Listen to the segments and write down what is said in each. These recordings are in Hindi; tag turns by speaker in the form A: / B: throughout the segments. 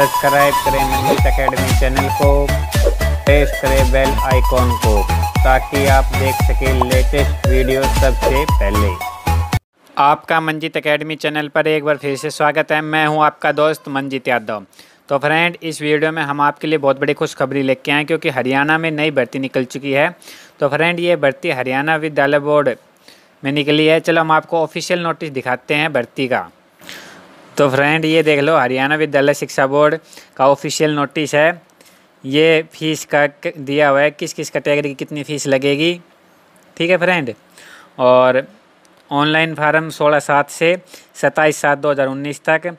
A: सब्सक्राइब करें मंगीत अकेडमी चैनल को प्रेस करें बेल आइकॉन को ताकि आप देख सकें लेटेस्ट वीडियो सबसे पहले आपका मंजित अकेडमी चैनल पर एक बार फिर से स्वागत है मैं हूं आपका दोस्त मंजित यादव तो फ्रेंड इस वीडियो में हम आपके लिए बहुत बड़ी खुशखबरी लेके आए क्योंकि हरियाणा में नई भर्ती निकल चुकी है तो फ्रेंड ये भर्ती हरियाणा विद्यालय बोर्ड में निकली है चलो हम आपको ऑफिशियल नोटिस दिखाते हैं भर्ती का तो फ्रेंड ये देख लो हरियाणा विद्यालय शिक्षा बोर्ड का ऑफिशियल नोटिस है ये फीस का दिया हुआ है किस किस कैटेगरी की कितनी फ़ीस लगेगी ठीक है फ्रेंड और ऑनलाइन फार्म सोलह सात से सत्ताईस सात दो हज़ार उन्नीस तक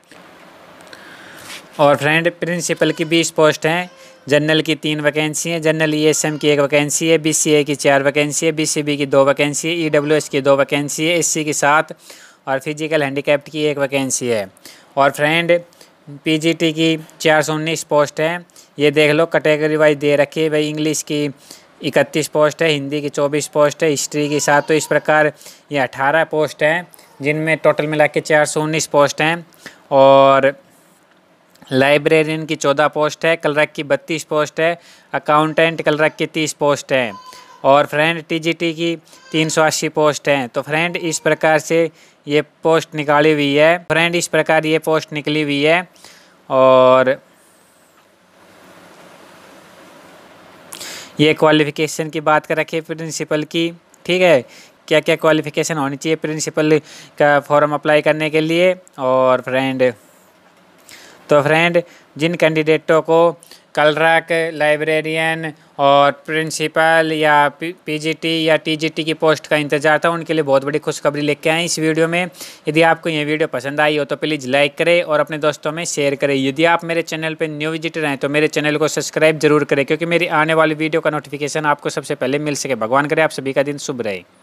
A: और फ्रेंड प्रिंसिपल की बीस पोस्ट हैं जनरल की तीन वैकेंसी हैं जनरल ईएसएम e की एक वैकेंसी है बीसीए की चार वैकेंसी है बीसीबी की दो वैकेंसी है ईडब्ल्यूएस e की दो वैकेंसी है एससी की सात और फिजिकल हैंडीकेप्ट की एक वैकेंसी है और फ्रेंड पीजीटी की चार सौ उन्नीस पोस्ट है ये देख लो कैटेगरी वाइज दे रखी है भाई इंग्लिश की इकतीस पोस्ट है हिंदी की चौबीस पोस्ट है हिस्ट्री की सात तो इस प्रकार ये अठारह पोस्ट हैं जिनमें टोटल मिला के चार सौ उन्नीस पोस्ट हैं और लाइब्रेरियन की चौदह पोस्ट है कलरक की बत्तीस पोस्ट है अकाउंटेंट कलरक की तीस पोस्ट हैं और फ्रेंड टीजीटी की अस्सी पोस्ट हैं तो फ्रेंड इस प्रकार से ये पोस्ट निकाली हुई है फ्रेंड इस प्रकार ये पोस्ट निकली हुई है और ये क्वालिफ़िकेशन की बात कर रखी है प्रिंसिपल की ठीक है क्या क्या क्वालिफ़िकेशन होनी चाहिए प्रिंसिपल का फॉर्म अप्लाई करने के लिए और फ्रेंड तो फ्रेंड जिन कैंडिडेटों को कलरक लाइब्रेरियन और प्रिंसिपल या पीजीटी या टीजीटी की पोस्ट का इंतजार था उनके लिए बहुत बड़ी खुशखबरी लेके आए इस वीडियो में यदि आपको ये वीडियो पसंद आई हो तो प्लीज़ लाइक करें और अपने दोस्तों में शेयर करें यदि आप मेरे चैनल पर न्यू विजिटर हैं तो मेरे चैनल को सब्सक्राइब जरूर करें क्योंकि मेरी आने वाली वीडियो का नोटिफिकेशन आपको सबसे पहले मिल सके भगवान करें आप सभी का दिन शुभ रहे